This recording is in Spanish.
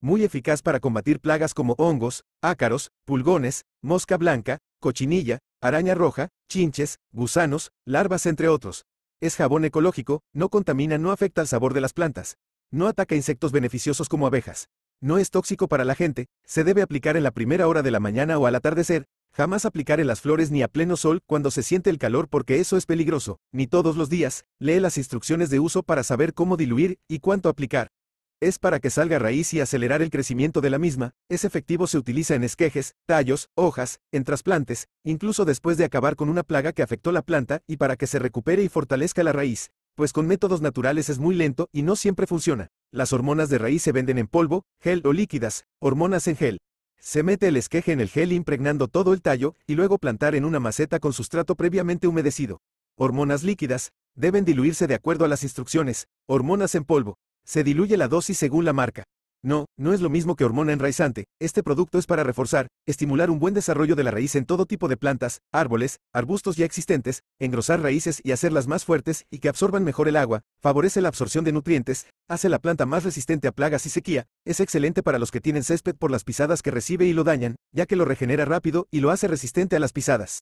muy eficaz para combatir plagas como hongos, ácaros, pulgones, mosca blanca, cochinilla, araña roja, chinches, gusanos, larvas entre otros. Es jabón ecológico, no contamina, no afecta al sabor de las plantas. No ataca insectos beneficiosos como abejas. No es tóxico para la gente, se debe aplicar en la primera hora de la mañana o al atardecer, jamás aplicar en las flores ni a pleno sol cuando se siente el calor porque eso es peligroso, ni todos los días, lee las instrucciones de uso para saber cómo diluir y cuánto aplicar es para que salga raíz y acelerar el crecimiento de la misma, es efectivo se utiliza en esquejes, tallos, hojas, en trasplantes, incluso después de acabar con una plaga que afectó la planta y para que se recupere y fortalezca la raíz, pues con métodos naturales es muy lento y no siempre funciona. Las hormonas de raíz se venden en polvo, gel o líquidas, hormonas en gel. Se mete el esqueje en el gel impregnando todo el tallo y luego plantar en una maceta con sustrato previamente humedecido. Hormonas líquidas, deben diluirse de acuerdo a las instrucciones, hormonas en polvo. Se diluye la dosis según la marca. No, no es lo mismo que hormona enraizante, este producto es para reforzar, estimular un buen desarrollo de la raíz en todo tipo de plantas, árboles, arbustos ya existentes, engrosar raíces y hacerlas más fuertes y que absorban mejor el agua, favorece la absorción de nutrientes, hace la planta más resistente a plagas y sequía, es excelente para los que tienen césped por las pisadas que recibe y lo dañan, ya que lo regenera rápido y lo hace resistente a las pisadas.